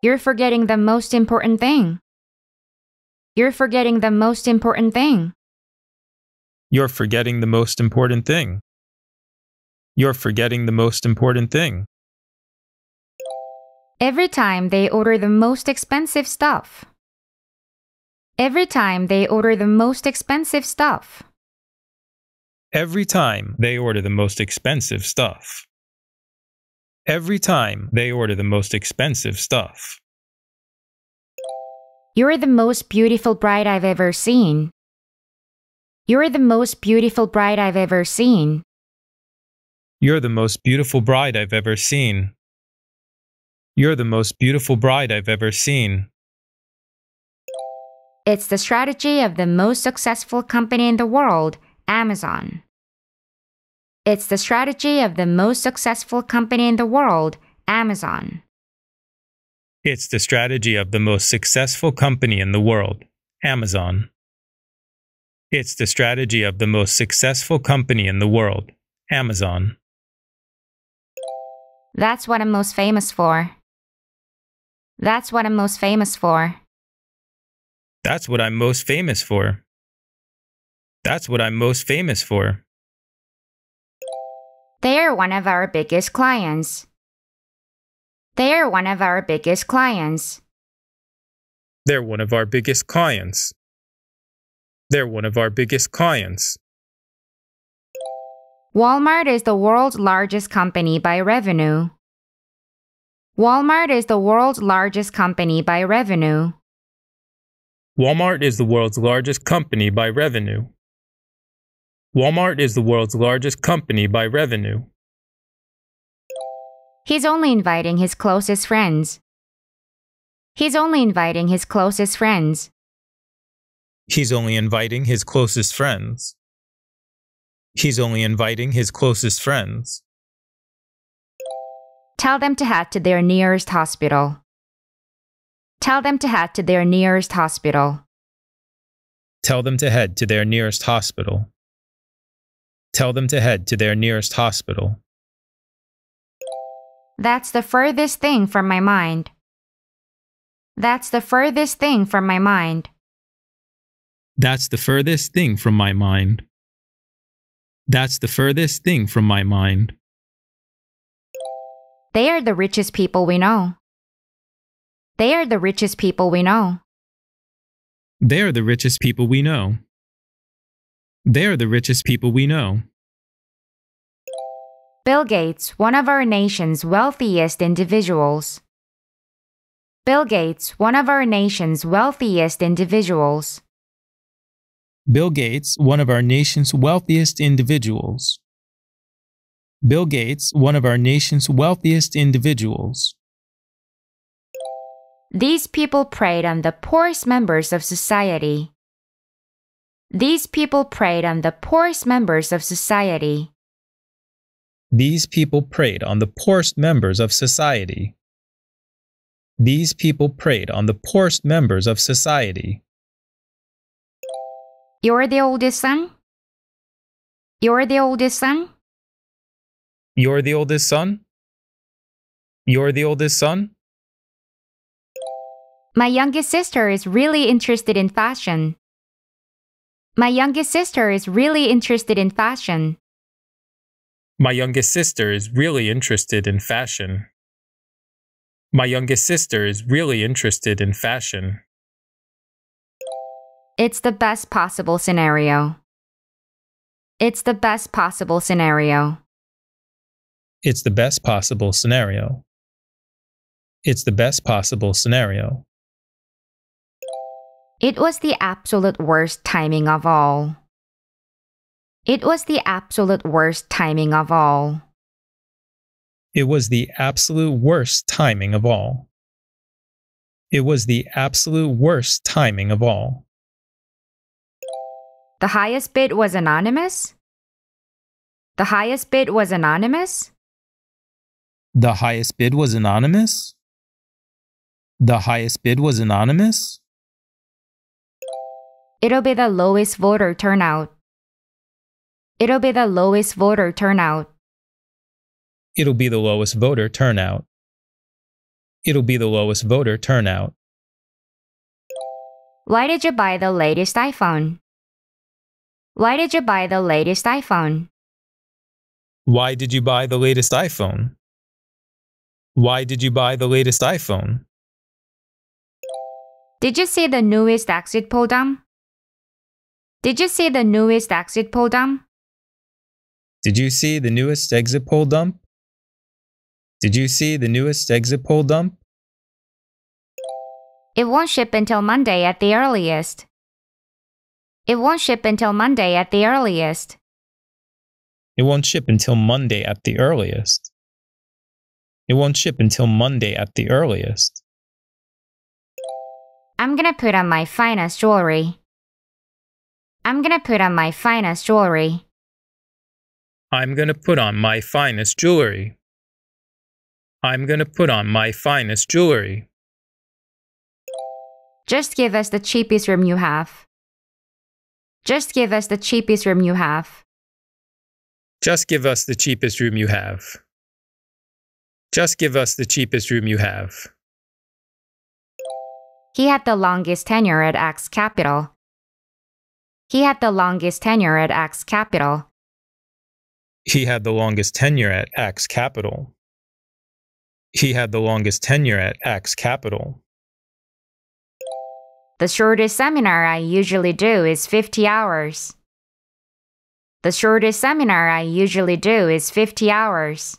You're forgetting the most important thing. You're forgetting the most important thing. You're forgetting the most important thing. You're forgetting the most important thing. Every time they order the most expensive stuff. Every time they order the most expensive stuff. Every time they order the most expensive stuff. Every time they order the most expensive stuff. You're the most beautiful bride I've ever seen. You're the most beautiful bride I've ever seen. You're the most beautiful bride I've ever seen. You're the most beautiful bride I've ever seen. It's the strategy of the most successful company in the world, Amazon. It's the strategy of the most successful company in the world, Amazon. It's the strategy of the most successful company in the world, Amazon. It's the strategy of the most successful company in the world, Amazon. That's what I'm most famous for. That's what I'm most famous for. That's what I'm most famous for. That's what I'm most famous for. They are one of our biggest clients. They are one of our biggest clients. They're one of our biggest clients. They're one of our biggest clients. Walmart is the world's largest company by revenue. Walmart is the world's largest company by revenue. Walmart is the world's largest company by revenue. Walmart is the world's largest company by revenue. He's only inviting his closest friends. He's only inviting his closest friends. He's only inviting his closest friends. He's only inviting his closest friends. Tell them to head to their nearest hospital. Tell them to head to their nearest hospital. Tell them to head to their nearest hospital. Tell them to head to their nearest hospital. That's the furthest thing from my mind. That's the furthest thing from my mind. That's the furthest thing from my mind. That's the furthest thing from my mind. They are the richest people we know. They are the richest people we know. They are the richest people we know. They're the richest people we know. Bill Gates, one of our nation's wealthiest individuals. Bill Gates, one of our nation's wealthiest individuals. Bill Gates, one of our nation's wealthiest individuals. Bill Gates, one of our nation's wealthiest individuals. These people preyed on the poorest members of society. These people preyed on the poorest members of society. These people preyed on the poorest members of society. These people preyed on the poorest members of society. You're the oldest son? You're the oldest son? You're the oldest son? You're the oldest son? My youngest sister is really interested in fashion. My youngest sister is really interested in fashion. My youngest sister is really interested in fashion. My youngest sister is really interested in fashion. It's the best possible scenario. It's the best possible scenario. It's the best possible scenario. It's the best possible scenario. It was the absolute worst timing of all. It was the absolute worst timing of all. It was the absolute worst timing of all. It was the absolute worst timing of all. The highest bid was anonymous. The highest bid was anonymous. The highest bid was anonymous. The highest bid was anonymous. It'll be the lowest voter turnout. It'll be the lowest voter turnout. It'll be the lowest voter turnout. It'll be the lowest voter turnout. Why did you buy the latest iPhone? Why did you buy the latest iPhone? Why did you buy the latest iPhone? Why did you buy the latest iPhone? Did you see the newest exit poll dump? Did you see the newest exit poll dump? Did you see the newest exit poll dump? Did you see the newest exit poll dump? It won't ship until Monday at the earliest. It won't ship until Monday at the earliest. It won't ship until Monday at the earliest. It won't ship until Monday at the earliest. I'm gonna put on my finest jewelry. I'm gonna put on my finest jewelry. I'm gonna put on my finest jewelry. I'm gonna put on my finest jewelry. Just give us the cheapest room you have. Just give us the cheapest room you have. Just give us the cheapest room you have. Just give us the cheapest room you have. He had the longest tenure at Axe Capital. He had the longest tenure at Axe Capital. He had the longest tenure at Axe Capital. He had the longest tenure at Axe Capital. The shortest seminar I usually do is 50 hours. The shortest seminar I usually do is 50 hours.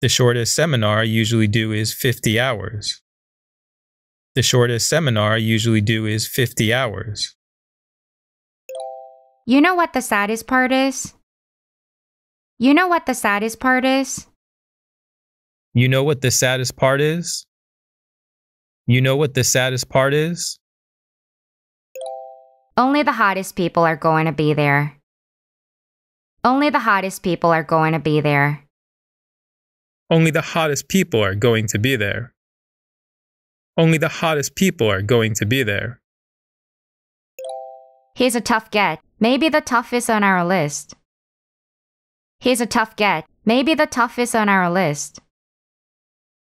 The shortest seminar I usually do is 50 hours. The shortest seminar I usually do is 50 hours. You know what the saddest part is? You know what the saddest part is? You know what the saddest part is? You know what the saddest part is? Only the hottest people are going to be there. Only the hottest people are going to be there. Only the hottest people are going to be there. Only the hottest people are going to be there. He's a tough get. Maybe the toughest on our list. He's a tough get. Maybe the toughest on our list.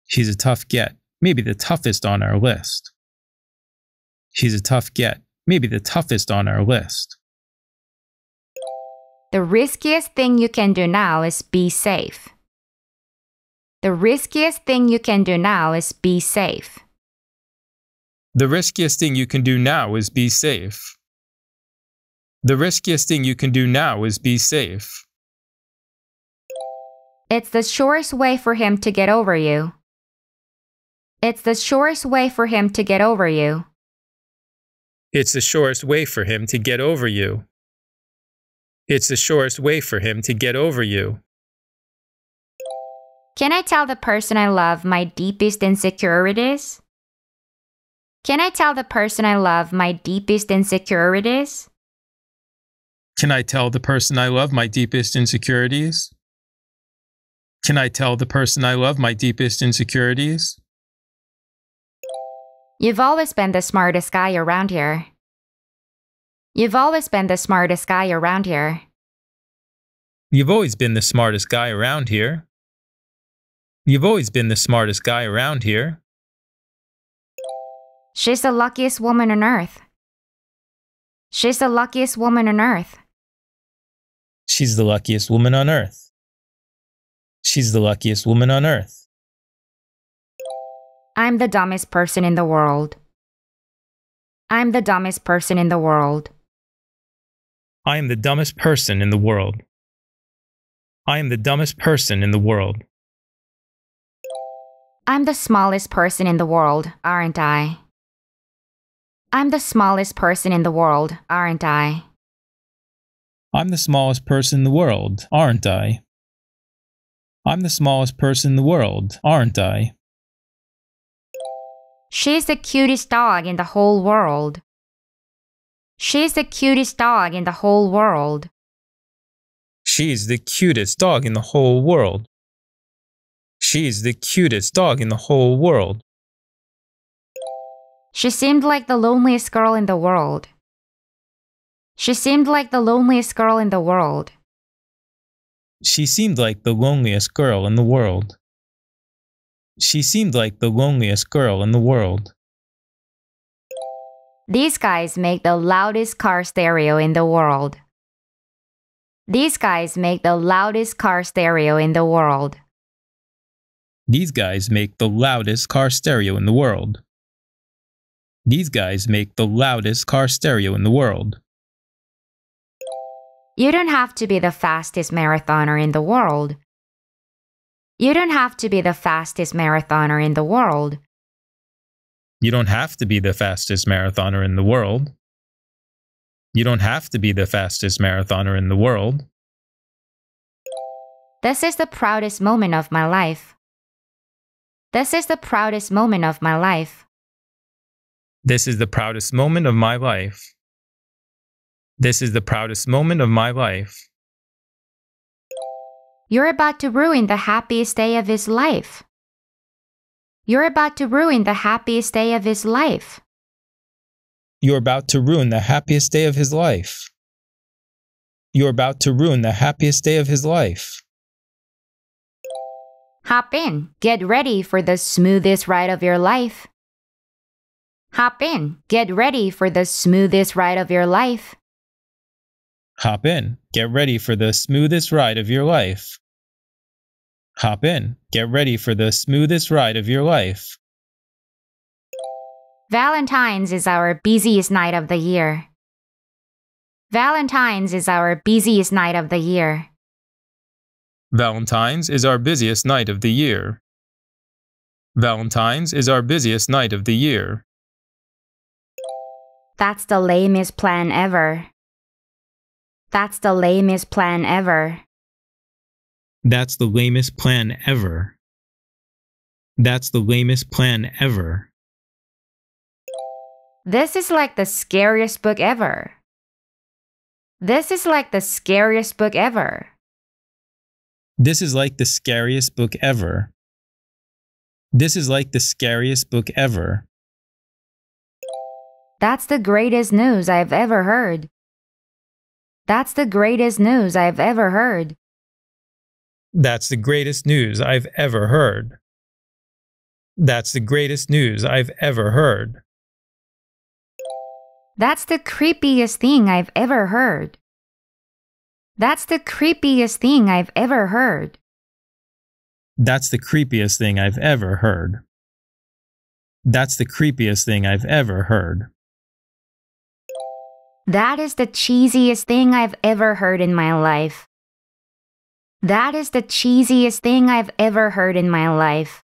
He's a tough get. Maybe the toughest on our list. He's a tough get. Maybe the toughest on our list. The riskiest thing you can do now is be safe. The riskiest thing you can do now is be safe. The riskiest thing you can do now is be safe. The riskiest thing you can do now is be safe. It's the surest way for him to get over you. It's the surest way for him to get over you. It's the surest way for him to get over you. It's the surest way for him to get over you. Can I tell the person I love my deepest insecurities? Can I tell the person I love my deepest insecurities? Can I tell the person I love my deepest insecurities? Can I tell the person I love my deepest insecurities? You've always been the smartest guy around here. You've always been the smartest guy around here. You've always been the smartest guy around here. You've always been the smartest guy around here. She's the luckiest woman on earth. She's the luckiest woman on earth. She's the luckiest woman on earth. She's the luckiest woman on earth. I'm the dumbest person in the world. I'm the dumbest person in the world. I am the dumbest person in the world. I am the dumbest person in the world. I'm the smallest person in the world, aren't I? I'm the smallest person in the world, aren't I? I'm the smallest person in the world, aren't I? I'm the smallest person in the world, aren't I? She's the cutest dog in the whole world. She's the cutest dog in the whole world. She's the cutest dog in the whole world. She's the cutest dog in the whole world. She seemed like the loneliest girl in the world. She seemed like the loneliest girl in the world. She seemed like the loneliest girl in the world. She seemed like the loneliest girl in the world. These guys make the loudest car stereo in the world. These guys make the loudest car stereo in the world. These guys make the loudest car stereo in the world. These guys make the loudest car stereo in the world. You don't have to be the fastest marathoner in the world. You don't have to be the fastest marathoner in the world. You don't have to be the fastest marathoner in the world. You don't have to be the fastest marathoner in the world. This is the proudest moment of my life. This is the proudest moment of my life. This is the proudest moment of my life. This is the proudest moment of my life. You're about to ruin the happiest day of his life. You're about to ruin the happiest day of his life. You're about to ruin the happiest day of his life. You're about to ruin the happiest day of his life. Hop in. Get ready for the smoothest ride of your life. Hop in. Get ready for the smoothest ride of your life. Hop in. Get ready for the smoothest ride of your life. Hop in. Get ready for the smoothest ride of your life. Valentine's is our busiest night of the year. Valentine's is our busiest night of the year. Valentine's is our busiest night of the year. Valentine's is our busiest night of the year. That's the lamest plan ever. That's the lamest plan ever. That's the lamest plan ever. That's the lamest plan ever. This is like the scariest book ever. This is like the scariest book ever. This is like the scariest book ever. This is like the scariest book ever. That's the greatest news I've ever heard. That's the greatest news I've ever heard. That's the greatest news I've ever heard. That's the greatest news I've ever heard. That's the creepiest thing I've ever heard. That's the creepiest thing I've ever heard. That's the creepiest thing I've ever heard. That's the creepiest thing I've ever heard. That is the cheesiest thing I've ever heard in my life. That is the cheesiest thing I've ever heard in my life.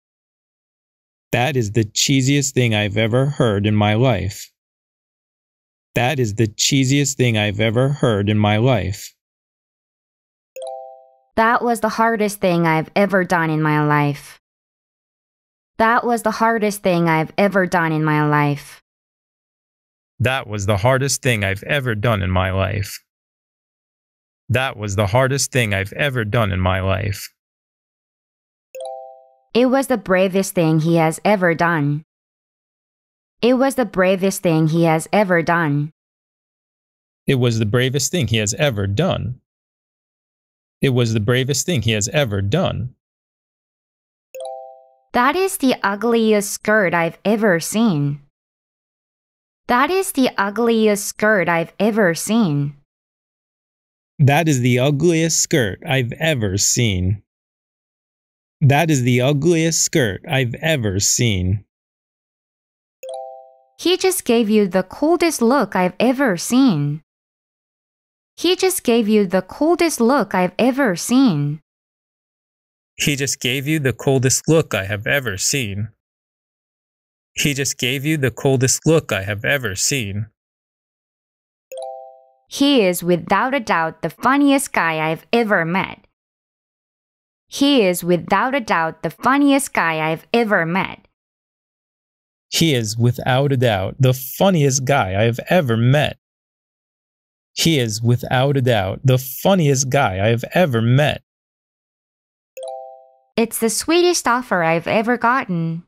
That is the cheesiest thing I've ever heard in my life. That is the cheesiest thing I've ever heard in my life. That was the hardest thing I've ever done in my life. That was the hardest thing I've ever done in my life. That was the hardest thing I've ever done in my life. That was the hardest thing I've ever done in my life. It was the bravest thing he has ever done. It was the bravest thing he has ever done. It was the bravest thing he has ever done. It was the bravest thing he has ever done. That is the ugliest skirt I've ever seen. That is the ugliest skirt I've ever seen. That is the ugliest skirt I've ever seen. That is the ugliest skirt I've ever seen. He just gave you the coldest look I've ever seen. He just gave you the coldest look I've ever seen. He just gave you the coldest look I have ever seen. He just gave you the coldest look I have ever seen. He is without a doubt the funniest guy I've ever met. He is without a doubt the funniest guy I've ever met. He is without a doubt the funniest guy I have ever met. He is without a doubt the funniest guy I have ever met. It's the sweetest offer I've ever gotten.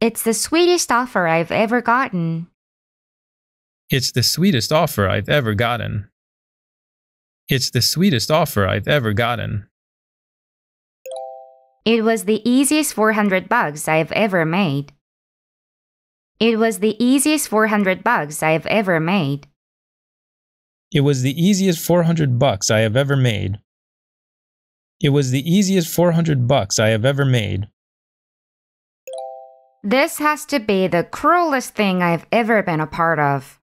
It's the sweetest offer I've ever gotten. It's the sweetest offer I've ever gotten. It's the sweetest offer I've ever gotten. It was the easiest 400 bucks I've ever made. It was the easiest 400 bucks I've ever made. It was the easiest 400 bucks I have ever made. It was the easiest 400 bucks I have ever made. This has to be the cruelest thing I've ever been a part of.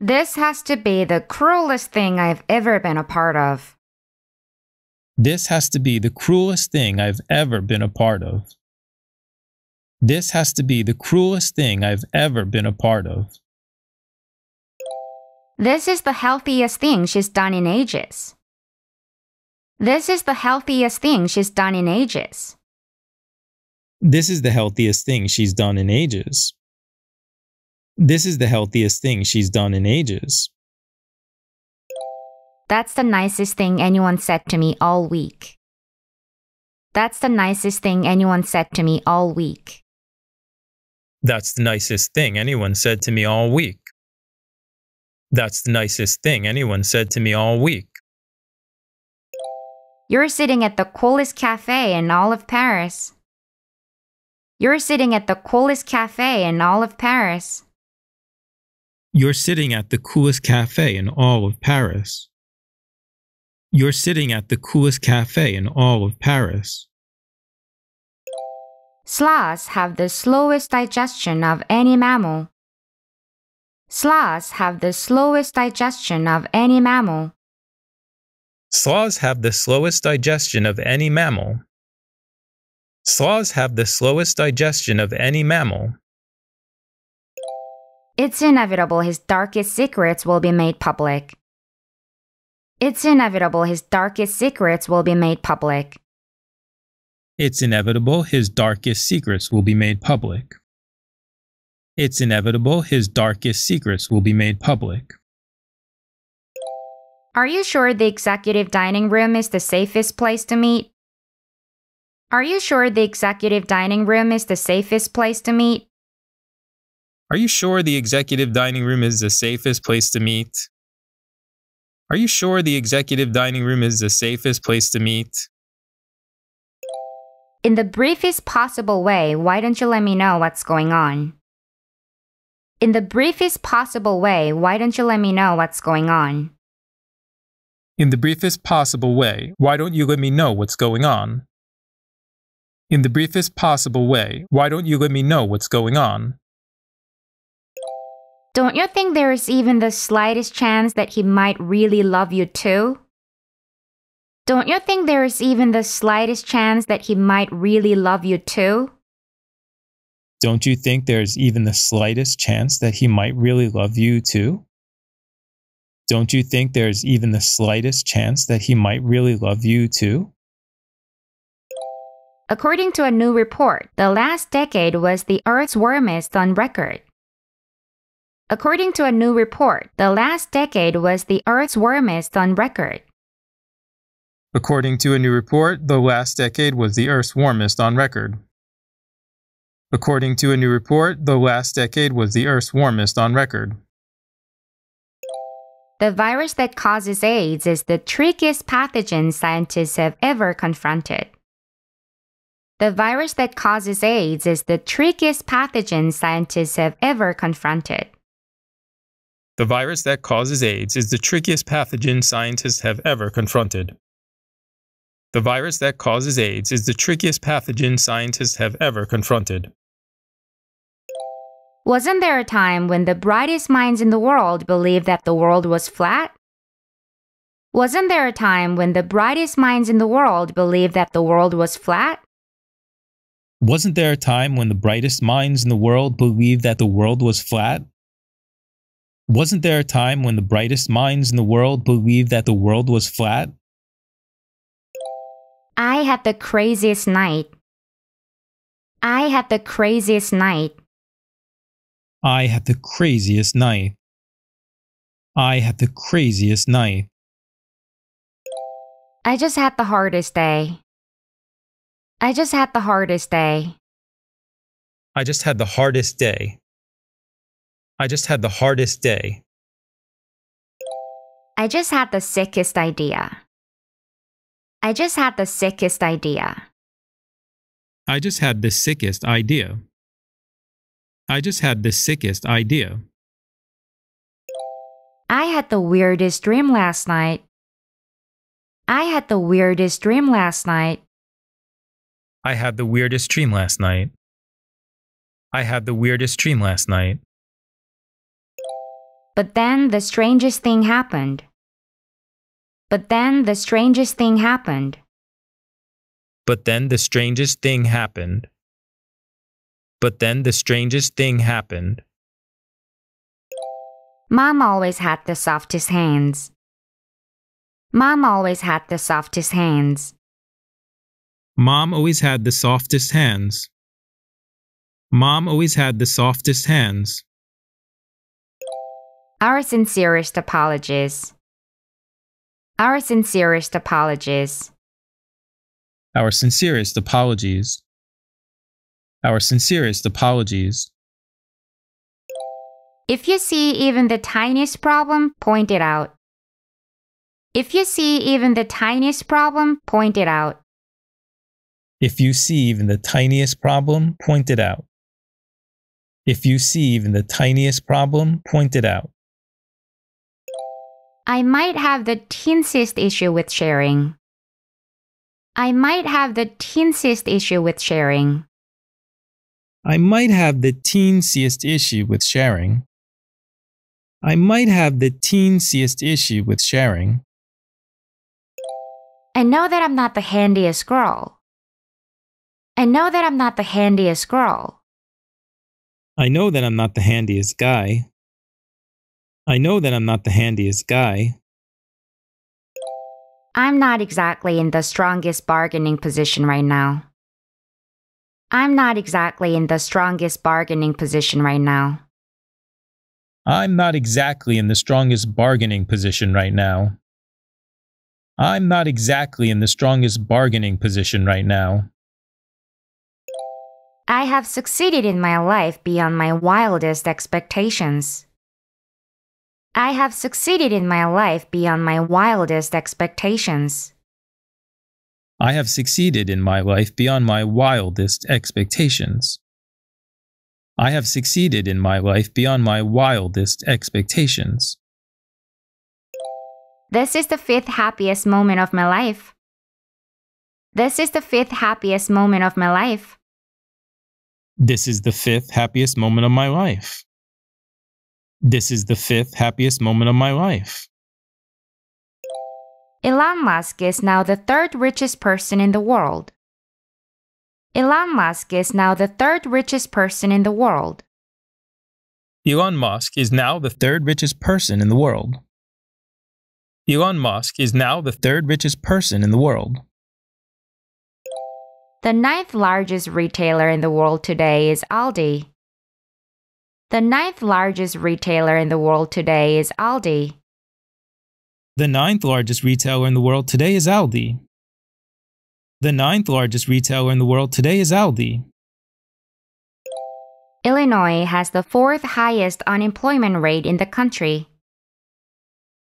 This has to be the cruelest thing I've ever been a part of. This has to be the cruelest thing I've ever been a part of. This has to be the cruelest thing I've ever been a part of. This is the healthiest thing she's done in ages. This is the healthiest thing she's done in ages. This is the healthiest thing she's done in ages. This is the healthiest thing she's done in ages. That's the nicest thing anyone said to me all week. That's the nicest thing anyone said to me all week. That's the nicest thing anyone said to me all week. That's the nicest thing anyone said to me all week. You're sitting at the coolest cafe in all of Paris. You're sitting at the coolest cafe in all of Paris. You're sitting at the coolest cafe in all of Paris. You're sitting at the coolest cafe in all of Paris. Sloths have the slowest digestion of any mammal. Sloths have the slowest digestion of any mammal. Sloths have the slowest digestion of any mammal. Sloths have the slowest digestion of any mammal. It's inevitable his darkest secrets will be made public. It's inevitable his darkest secrets will be made public. It's inevitable his darkest secrets will be made public. It's inevitable his darkest secrets will be made public. Are you sure the executive dining room is the safest place to meet? Are you sure the executive dining room is the safest place to meet? Are you sure the executive dining room is the safest place to meet? Are you sure the executive dining room is the safest place to meet? In the briefest possible way, why don't you let me know what's going on? In the briefest possible way, why don't you let me know what's going on? In the briefest possible way, why don't you let me know what's going on? In the briefest possible way, why don't you let me know what's going on? Don't you think there is even the slightest chance that he might really love you too? Don't you think there is even the slightest chance that he might really love you too? Don't you think there is even the slightest chance that he might really love you too? Don't you think there is even the slightest chance that he might really love you too? According to a new report, the last decade was the Earth's warmest on record. According to a new report, the last decade was the Earth's warmest on record. According to a new report, the last decade was the Earth's warmest on record. According to a new report, the last decade was the Earth's warmest on record. The virus that causes AIDS is the trickiest pathogen scientists have ever confronted. The virus that causes AIDS is the trickiest pathogen scientists have ever confronted. The virus that causes AIDS is the trickiest pathogen scientists have ever confronted. The virus that causes AIDS is the trickiest pathogen scientists have ever confronted. Wasn't there a time when the brightest minds in the world believed that the world was flat? Wasn't there a time when the brightest minds in the world believed that the world was flat? Wasn't there a time when the brightest minds in the world believed that the world was flat? Wasn't there a time when the brightest minds in the world believed that the world was flat? I had the craziest night. I had the craziest night. I had the craziest night. I had the craziest night. I just had the hardest day. I just had the hardest day. I just had the hardest day. I just had the hardest day. I just had the sickest idea. I just had the sickest idea. I just had the sickest idea. I just had the sickest idea. I had the weirdest dream last night. I had the weirdest dream last night. I had the weirdest dream last night. I had the weirdest dream last night. But then the strangest thing happened. But then the strangest thing happened. But then the strangest thing happened. But then the strangest thing happened. Mom always had the softest hands. Mom always had the softest hands. Mom always had the softest hands. Mom always had the softest hands. Our sincerest apologies. Our sincerest apologies. Our sincerest apologies. Our sincerest apologies. If you see even the tiniest problem, point it out. If you see even the tiniest problem, point it out. If you see even the tiniest problem, point it out. If you see even the tiniest problem, point it out. I might have the teensiest issue with sharing. I might have the teensest issue with sharing. I might have the teensiest issue with sharing. I might have the teensiest issue with sharing. I know that I'm not the handiest girl. I know that I'm not the handiest girl. I know that I'm not the handiest guy. I know that I'm not the handiest guy. I'm not exactly in the strongest bargaining position right now. I'm not exactly in the strongest bargaining position right now. I'm not exactly in the strongest bargaining position right now. I'm not exactly in the strongest bargaining position right now. I have succeeded in my life beyond my wildest expectations. I have succeeded in my life beyond my wildest expectations. I have succeeded in my life beyond my wildest expectations. I have succeeded in my life beyond my wildest expectations. This is the fifth happiest moment of my life. This is the fifth happiest moment of my life. This is the fifth happiest moment of my life. This is the fifth happiest moment of my life. Elon Musk is now the third richest person in the world. Elon Musk is now the third richest person in the world. Elon Musk is now the third richest person in the world. Elon Musk is now the third richest person in the world. The ninth largest retailer in the world today is Aldi. The ninth largest retailer in the world today is Aldi. The ninth largest retailer in the world today is Aldi. The ninth largest retailer in the world today is Aldi. Illinois has the fourth highest unemployment rate in the country.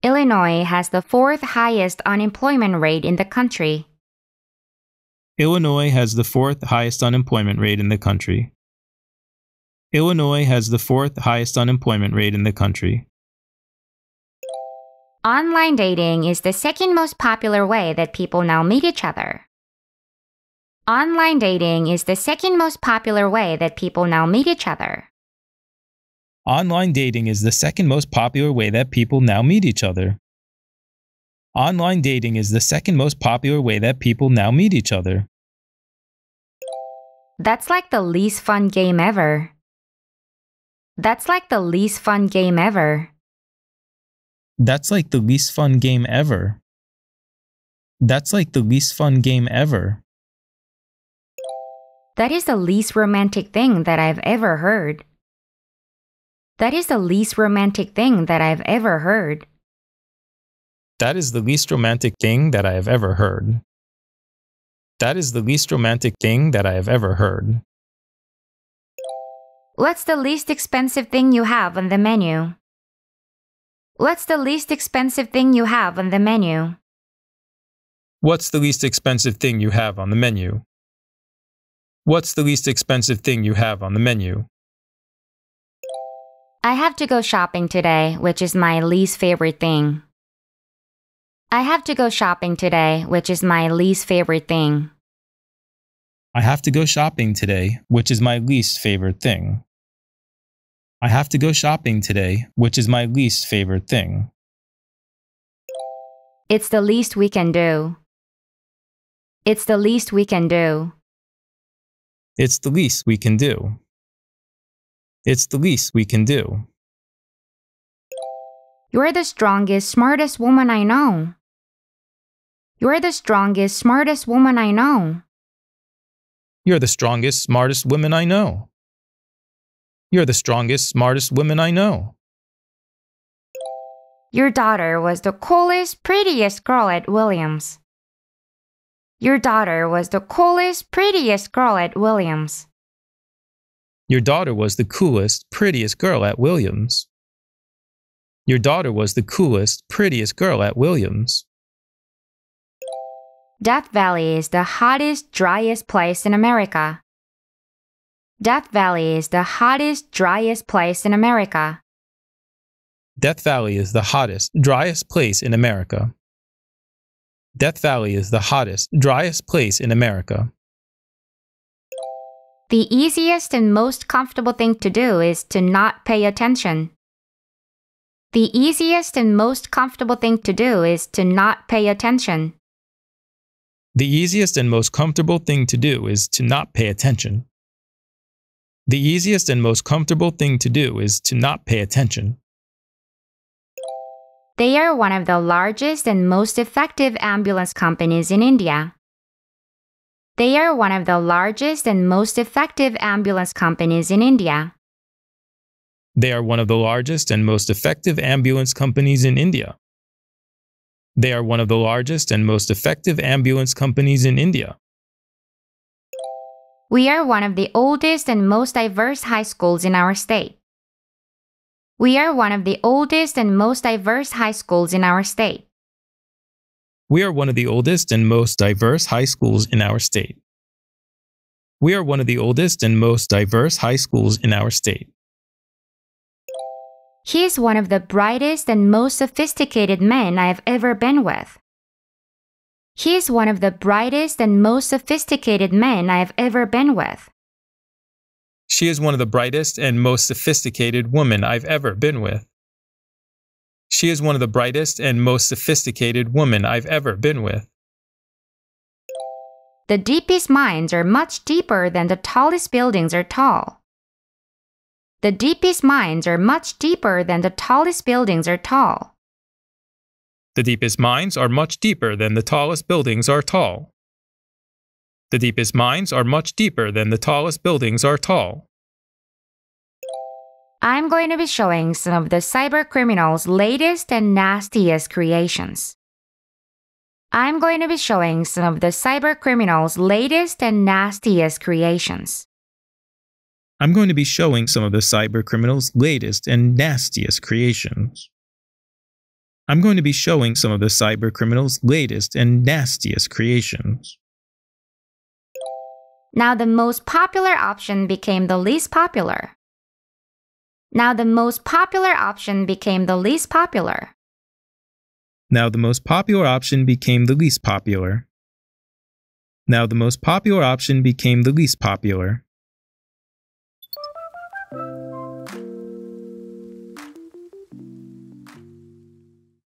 Illinois has the fourth highest unemployment rate in the country. Illinois has the fourth highest unemployment rate in the country. Illinois has the fourth highest unemployment rate in the country. Online dating is the second most popular way that people now meet each other. Online dating is the second most popular way that people now meet each other. Online dating is the second most popular way that people now meet each other. Online dating is the second most popular way that people now meet each other. That's like the least fun game ever. That's like the least fun game ever. That's like the least fun game ever. That's like the least fun game ever. That is the least romantic thing that I've ever heard. That is the least romantic thing that I've ever heard. That is the least romantic thing that I have ever heard. That is the least romantic thing that I have ever heard. What's the least expensive thing you have on the menu? What's the least expensive thing you have on the menu? What's the least expensive thing you have on the menu? What's the least expensive thing you have on the menu? I have to go shopping today, which is my least favorite thing. I have to go shopping today, which is my least favorite thing. I have to go shopping today, which is my least favorite thing. I have to go shopping today, which is my least favorite thing. It's the least we can do. It's the least we can do. It's the least we can do. It's the least we can do. You're the strongest, smartest woman I know. You're the strongest, smartest woman I know. You're the strongest, smartest woman I know. You're the strongest, smartest woman I know. Your daughter was the coolest, prettiest girl at Williams. Your daughter was the coolest, prettiest girl at Williams. Your daughter was the coolest, prettiest girl at Williams. Your daughter was the coolest, prettiest girl at Williams. Death Valley is the hottest, driest place in America. Death Valley is the hottest, driest place in America. Death Valley is the hottest, driest place in America. Death Valley is the hottest, driest place in America. The easiest and most comfortable thing to do is to not pay attention. The easiest and most comfortable thing to do is to not pay attention. The easiest and most comfortable thing to do is to not pay attention. The easiest and most comfortable thing to do is to not pay attention. They are one of the largest and most effective ambulance companies in India. They are one of the largest and most effective ambulance companies in India. They are one of the largest and most effective ambulance companies in India. They are one of the largest and most effective ambulance companies in India. We are one of the oldest and most diverse high schools in our state. We are one of the oldest and most diverse high schools in our state. We are one of the oldest and most diverse high schools in our state. We are one of the oldest and most diverse high schools in our state. He is one of the brightest and most sophisticated men I have ever been with. He is one of the brightest and most sophisticated men I have ever been with. She is one of the brightest and most sophisticated women I've ever been with. She is one of the brightest and most sophisticated women I've ever been with. The deepest minds are much deeper than the tallest buildings are tall. The deepest mines are much deeper than the tallest buildings are tall. The deepest mines are much deeper than the tallest buildings are tall. The deepest mines are much deeper than the tallest buildings are tall. I'm going to be showing some of the cyber criminals' latest and nastiest creations. I'm going to be showing some of the cyber criminals' latest and nastiest creations. I'm going to be showing some of the cybercriminal's latest and nastiest creations. I'm going to be showing some of the cybercriminal's latest and nastiest creations. Now the most popular option became the least popular. Now the most popular option became the least popular. Now the most popular option became the least popular. Now the most popular option became the least popular.